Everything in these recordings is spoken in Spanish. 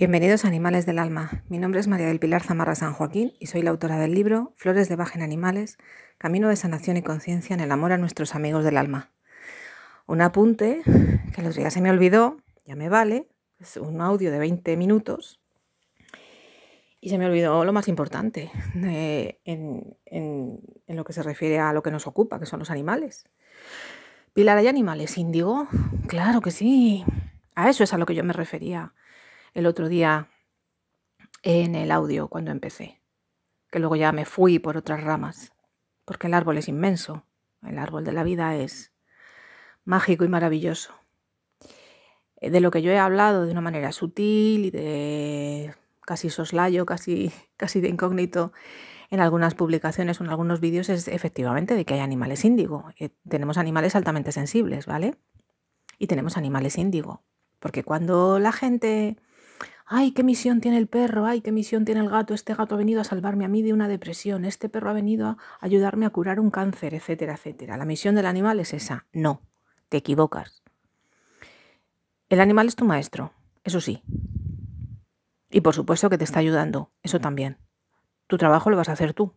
Bienvenidos a Animales del Alma. Mi nombre es María del Pilar Zamarra San Joaquín y soy la autora del libro Flores de Baja en Animales, Camino de Sanación y Conciencia en el Amor a Nuestros Amigos del Alma. Un apunte que los días se me olvidó, ya me vale, es un audio de 20 minutos y se me olvidó lo más importante en, en lo que se refiere a lo que nos ocupa, que son los animales. Pilar, ¿hay animales índigo? Claro que sí. A eso es a lo que yo me refería el otro día en el audio cuando empecé, que luego ya me fui por otras ramas, porque el árbol es inmenso, el árbol de la vida es mágico y maravilloso. Eh, de lo que yo he hablado de una manera sutil y de casi soslayo, casi, casi de incógnito en algunas publicaciones o en algunos vídeos es efectivamente de que hay animales índigo. Eh, tenemos animales altamente sensibles, ¿vale? Y tenemos animales índigo. Porque cuando la gente ¡Ay, qué misión tiene el perro! ¡Ay, qué misión tiene el gato! Este gato ha venido a salvarme a mí de una depresión. Este perro ha venido a ayudarme a curar un cáncer, etcétera, etcétera. La misión del animal es esa. No, te equivocas. El animal es tu maestro, eso sí. Y por supuesto que te está ayudando, eso también. Tu trabajo lo vas a hacer tú.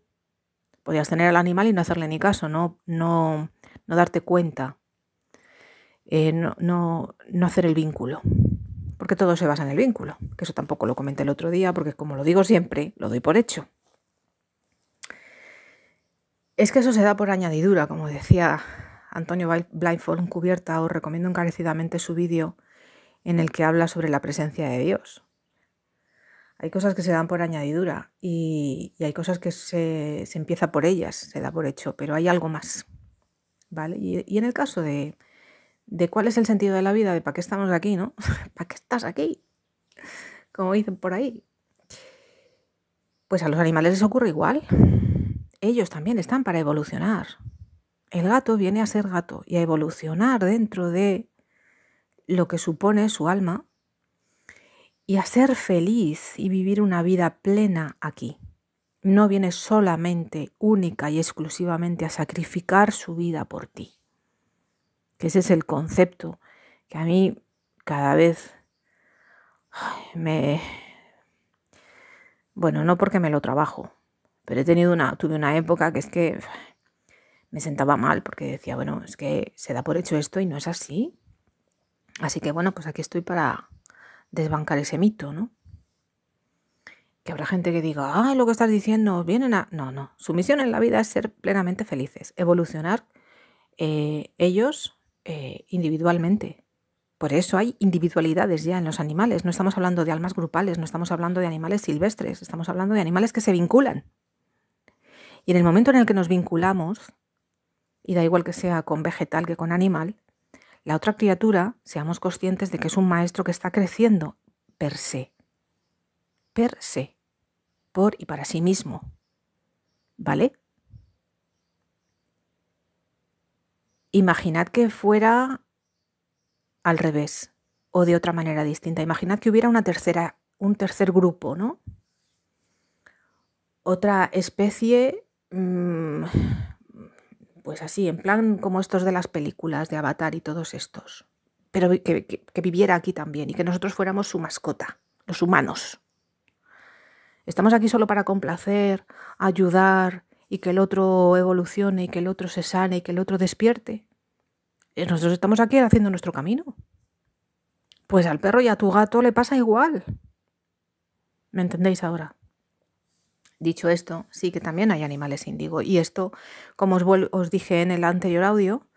Podrías tener al animal y no hacerle ni caso, no, no, no darte cuenta, eh, no, no hacer el vínculo porque todo se basa en el vínculo, que eso tampoco lo comenté el otro día, porque como lo digo siempre, lo doy por hecho. Es que eso se da por añadidura, como decía Antonio Blindfold en cubierta, os recomiendo encarecidamente su vídeo en el que habla sobre la presencia de Dios. Hay cosas que se dan por añadidura y, hay cosas que se, empieza por ellas, se da por hecho, pero hay algo más. y en el caso de, de cuál es el sentido de la vida, de para qué estamos aquí, ¿no? ¿Para qué estás aquí? Como dicen por ahí. Pues a los animales les ocurre igual. Ellos también están para evolucionar. El gato viene a ser gato y a evolucionar dentro de lo que supone su alma y a ser feliz y vivir una vida plena aquí. No viene solamente, única y exclusivamente a sacrificar su vida por ti ese es el concepto que a mí cada vez me... Bueno, no porque me lo trabajo, pero he tenido una, tuve una época que es que me sentaba mal porque decía, bueno, es que se da por hecho esto y no es así. Así que bueno, pues aquí estoy para desbancar ese mito, ¿no? Que habrá gente que diga, ah, lo que estás diciendo, viene a... No, no, su misión en la vida es ser plenamente felices, evolucionar eh, ellos eh, individualmente. Por eso hay individualidades ya en los animales. No estamos hablando de almas grupales, no estamos hablando de animales silvestres, estamos hablando de animales que se vinculan. Y en el momento en el que nos vinculamos, y da igual que sea con vegetal que con animal, la otra criatura, seamos conscientes de que es un maestro que está creciendo per se, per se, por y para sí mismo. ¿Vale? Imaginad que fuera al revés o de otra manera distinta. Imaginad que hubiera una tercera, un tercer grupo, ¿no? Otra especie, mm, pues así, en plan como estos de las películas de Avatar y todos estos, pero que viviera aquí también y que nosotros fuéramos su mascota, los humanos. Estamos aquí solo para complacer, ayudar y que el otro evolucione y que el otro se sane y que el otro despierte. Eh, nosotros estamos aquí haciendo nuestro camino. Pues al perro y a tu gato le pasa igual. ¿Me entendéis ahora? Dicho esto, sí que también hay animales índigo. Y esto, como os, os dije en el anterior audio,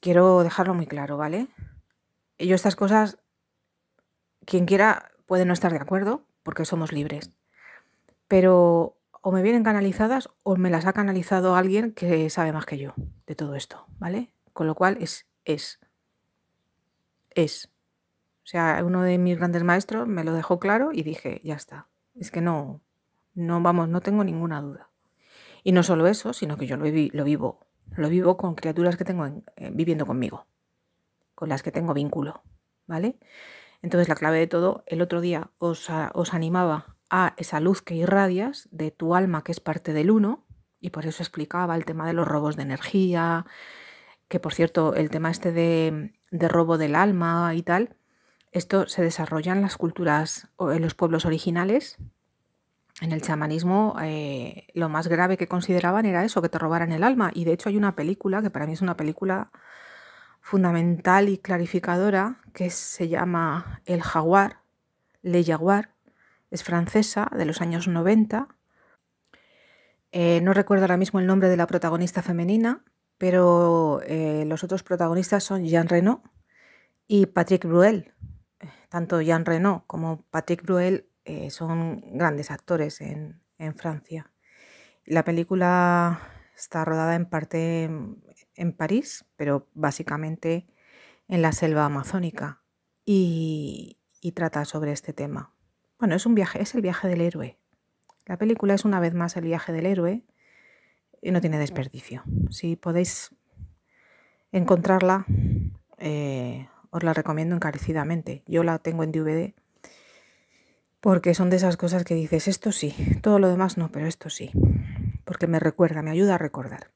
quiero dejarlo muy claro, ¿vale? Yo estas cosas, quien quiera puede no estar de acuerdo, porque somos libres. Pero o me vienen canalizadas o me las ha canalizado alguien que sabe más que yo de todo esto, ¿vale? Con lo cual es, es, es. O sea, uno de mis grandes maestros me lo dejó claro y dije, ya está. Es que no, no, vamos, no tengo ninguna duda. Y no solo eso, sino que yo lo, vivo, lo vivo con criaturas que tengo eh, viviendo conmigo, con las que tengo vínculo, ¿vale? Entonces la clave de todo, el otro día os, os animaba a esa luz que irradias de tu alma que es parte del uno, y por eso explicaba el tema de los robos de energía, que por cierto, el tema este de, de robo del alma y tal, esto se desarrolla en las culturas, o en los pueblos originales. En el chamanismo eh, lo más grave que consideraban era eso, que te robaran el alma. Y de hecho hay una película, que para mí es una película fundamental y clarificadora, que se llama El jaguar, Le Jaguar, es francesa, de los años 90. Eh, no recuerdo ahora mismo el nombre de la protagonista femenina, pero eh, los otros protagonistas son Jean Reno y Patrick Bruel. Tanto Jean Reno como Patrick Bruel eh, son grandes actores en, Francia. La película está rodada en parte en, París, pero básicamente en la selva amazónica y trata sobre este tema. Bueno, es un viaje, es el viaje del héroe. La película es una vez más el viaje del héroe y no tiene desperdicio. Si podéis encontrarla, eh, os la recomiendo encarecidamente. Yo la tengo en DVD porque son de esas cosas que dices, esto sí, todo lo demás no, pero esto sí, porque me recuerda, me ayuda a recordar.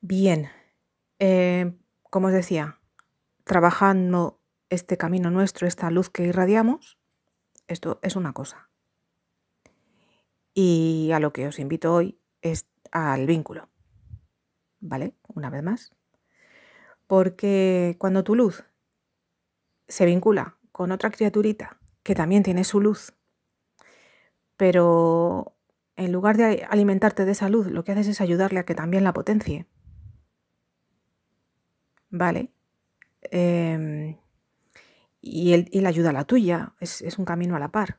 Bien, eh, como os decía, trabajando este camino nuestro, esta luz que irradiamos, esto es una cosa. Y a lo que os invito hoy es al vínculo. ¿Vale? Una vez más. Porque cuando tu luz se vincula con otra criaturita que también tiene su luz, pero en lugar de alimentarte de esa luz, lo que haces es ayudarle a que también la potencie. ¿Vale? Em, y él, ayuda a la tuya, es, un camino a la par.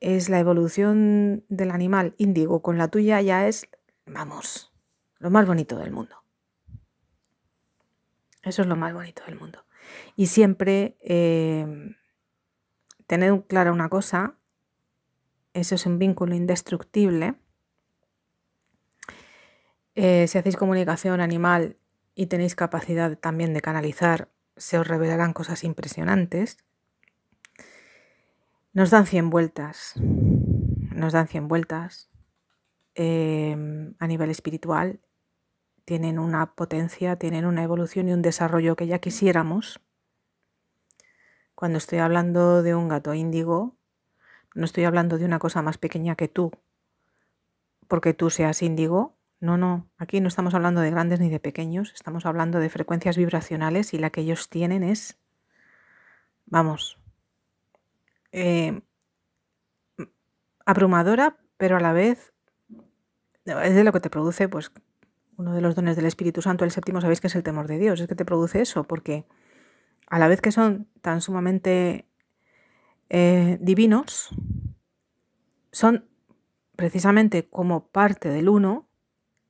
Es la evolución del animal índigo con la tuya ya es, vamos, lo más bonito del mundo. Eso es lo más bonito del mundo. Y siempre eh, tener clara una cosa, eso es un vínculo indestructible. Eh, si hacéis comunicación animal y tenéis capacidad también de canalizar se os revelarán cosas impresionantes, nos dan 100 vueltas, nos dan 100 vueltas em, a nivel espiritual, tienen una potencia, tienen una evolución y un desarrollo que ya quisiéramos. Cuando estoy hablando de un gato índigo, no estoy hablando de una cosa más pequeña que tú, porque tú seas índigo no, no, aquí no estamos hablando de grandes ni de pequeños, estamos hablando de frecuencias vibracionales y la que ellos tienen es, vamos, eh, abrumadora, pero a la vez es de lo que te produce, pues, uno de los dones del Espíritu Santo, el séptimo, sabéis que es el temor de Dios, es que te produce eso, porque a la vez que son tan sumamente eh, divinos, son precisamente como parte del uno,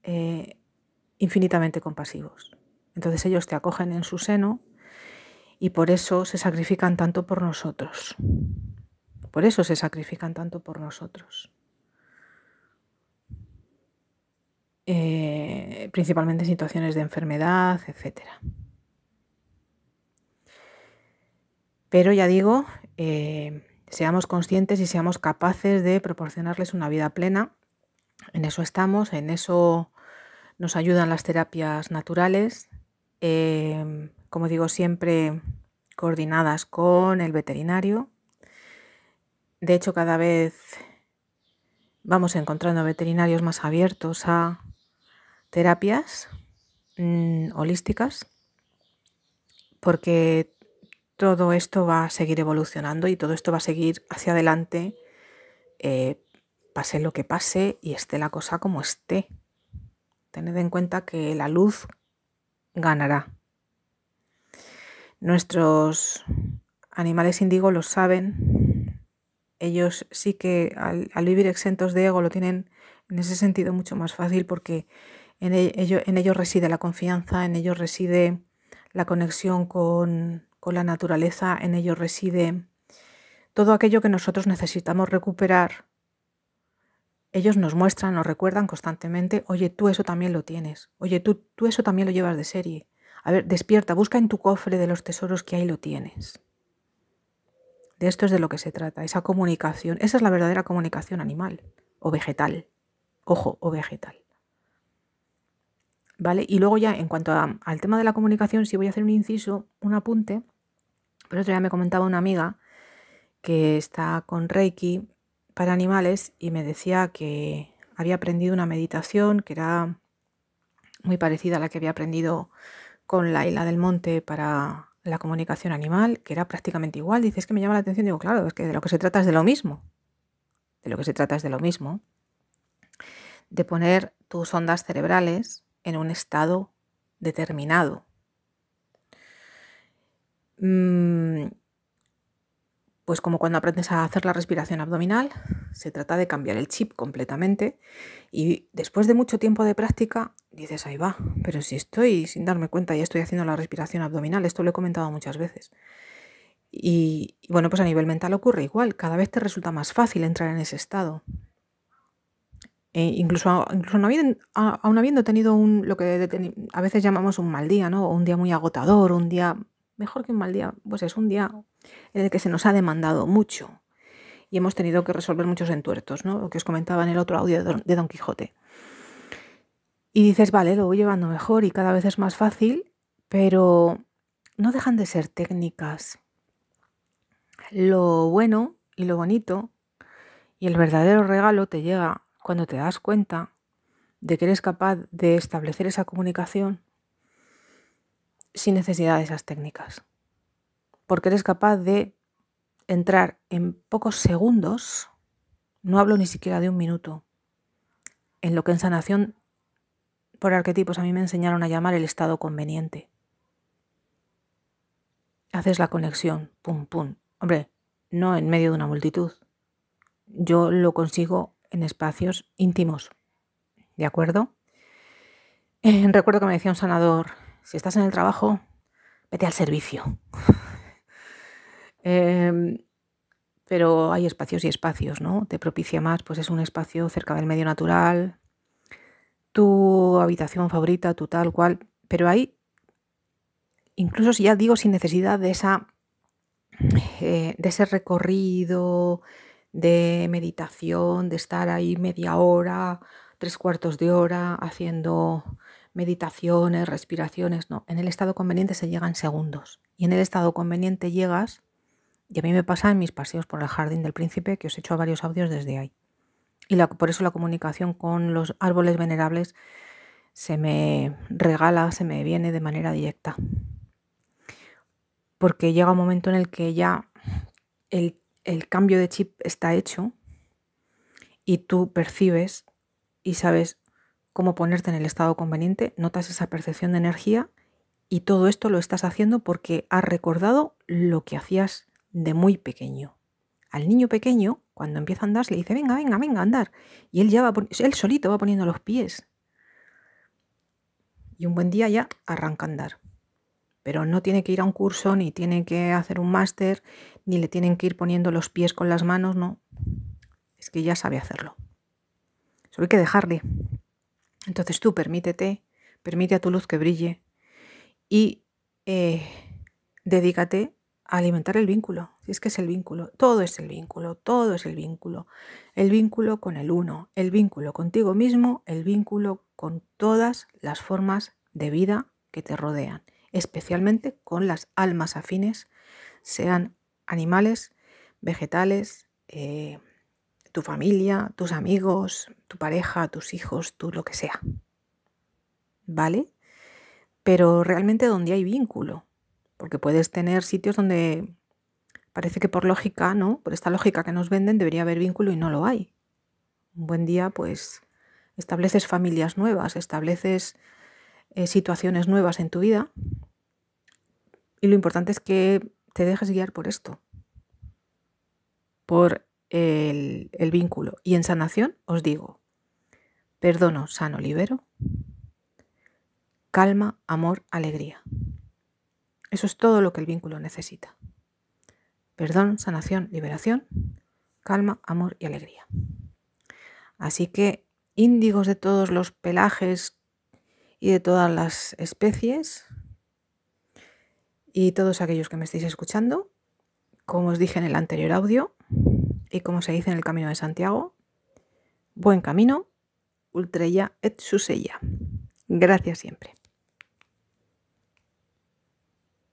eh, infinitamente compasivos. Entonces ellos te acogen en su seno y por eso se sacrifican tanto por nosotros. Por eso se sacrifican tanto por nosotros. Eh, principalmente en situaciones de enfermedad, etc. Pero ya digo, eh, seamos conscientes y seamos capaces de proporcionarles una vida plena. En eso estamos, en eso nos ayudan las terapias naturales, em, como digo siempre, coordinadas con el veterinario. De hecho, cada vez vamos encontrando veterinarios más abiertos a terapias mm, holísticas, porque todo esto va a seguir evolucionando y todo esto va a seguir hacia adelante, eh, pase lo que pase y esté la cosa como esté. Tened en cuenta que la luz ganará. Nuestros animales indigos lo saben. Ellos sí que al, vivir exentos de ego lo tienen en ese sentido mucho más fácil porque en, e, ellos reside la confianza, en ellos reside la conexión con la naturaleza, en ellos reside todo aquello que nosotros necesitamos recuperar ellos nos muestran, nos recuerdan constantemente, oye, tú eso también lo tienes, oye, tú, tú eso también lo llevas de serie. A ver, despierta, busca en tu cofre de los tesoros que ahí lo tienes. De esto es de lo que se trata, esa comunicación, esa es la verdadera comunicación animal o vegetal. Ojo, o vegetal. ¿Vale? Y luego ya en cuanto al tema de la comunicación, si sí voy a hacer un inciso, un apunte, pero otro día me comentaba una amiga que está con Reiki, para animales y me decía que había aprendido una meditación que era muy parecida a la que había aprendido con la isla del Monte para la comunicación animal, que era prácticamente igual. Dices es que me llama la atención, digo, claro, es que de lo que se trata es de lo mismo. De lo que se trata es de lo mismo. De poner tus ondas cerebrales en un estado determinado. Mm, pues como cuando aprendes a hacer la respiración abdominal, se trata de cambiar el chip completamente y después de mucho tiempo de práctica dices, ahí va, pero si estoy sin darme cuenta y estoy haciendo la respiración abdominal, esto lo he comentado muchas veces. Y, bueno, pues a nivel mental ocurre igual, cada vez te resulta más fácil entrar en ese estado. E incluso incluso aún habiendo tenido un, lo que a veces llamamos un mal día, ¿no? un día muy agotador, un día mejor que un mal día, pues es un día en el que se nos ha demandado mucho y hemos tenido que resolver muchos entuertos, ¿no? Lo que os comentaba en el otro audio de Don Quijote. Y dices, vale, lo voy llevando mejor y cada vez es más fácil, pero no dejan de ser técnicas. Lo bueno y lo bonito y el verdadero regalo te llega cuando te das cuenta de que eres capaz de establecer esa comunicación sin necesidad de esas técnicas. Porque eres capaz de entrar en pocos segundos, no hablo ni siquiera de un minuto, en lo que en sanación por arquetipos a mí me enseñaron a llamar el estado conveniente. Haces la conexión, pum, pum. Hombre, no en medio de una multitud. Yo lo consigo en espacios íntimos. ¿De acuerdo? Eh, recuerdo que me decía un sanador si estás en el trabajo, vete al servicio. Em, pero hay espacios y espacios, ¿no? Te propicia más, pues es un espacio cerca del medio natural, tu habitación favorita, tu tal cual, pero ahí, incluso si ya digo, sin necesidad de esa, eh, de ese recorrido de meditación, de estar ahí media hora, tres cuartos de hora haciendo meditaciones, respiraciones, no. En el estado conveniente se llegan segundos. Y en el estado conveniente llegas, y a mí me pasa en mis paseos por el jardín del príncipe, que os he hecho varios audios desde ahí. Y por eso la comunicación con los árboles venerables se me regala, se me viene de manera directa. Porque llega un momento en el que ya el, el cambio de chip está hecho y tú percibes y sabes cómo ponerte en el estado conveniente, notas esa percepción de energía y todo esto lo estás haciendo porque has recordado lo que hacías de muy pequeño. Al niño pequeño, cuando empieza a andar, le dice, venga, venga, venga, andar. Y él ya va, él solito va poniendo los pies. Y un buen día ya arranca a andar. Pero no tiene que ir a un curso, ni tiene que hacer un máster, ni le tienen que ir poniendo los pies con las manos, no. Es que ya sabe hacerlo. Solo hay que dejarle, entonces tú permítete, permite a tu luz que brille y eh, dedícate a alimentar el vínculo. Si es que es el vínculo, todo es el vínculo, todo es el vínculo. El vínculo con el uno, el vínculo contigo mismo, el vínculo con todas las formas de vida que te rodean, especialmente con las almas afines, sean animales, vegetales, eh, tu familia, tus amigos, tu pareja, tus hijos, tú lo que sea. ¿Vale? Pero realmente donde hay vínculo, porque puedes tener sitios donde parece que por lógica, ¿no? Por esta lógica que nos venden debería haber vínculo y no lo hay. Un buen día, pues, estableces familias nuevas, estableces eh, situaciones nuevas en tu vida y lo importante es que te dejes guiar por esto, por el, vínculo. Y en sanación os digo, perdono, sano, libero, calma, amor, alegría. Eso es todo lo que el vínculo necesita. Perdón, sanación, liberación, calma, amor y alegría. Así que índigos de todos los pelajes y de todas las especies y todos aquellos que me estáis escuchando, como os dije en el anterior audio, y como se dice en el Camino de Santiago, buen camino, ultrella et susella. Gracias siempre.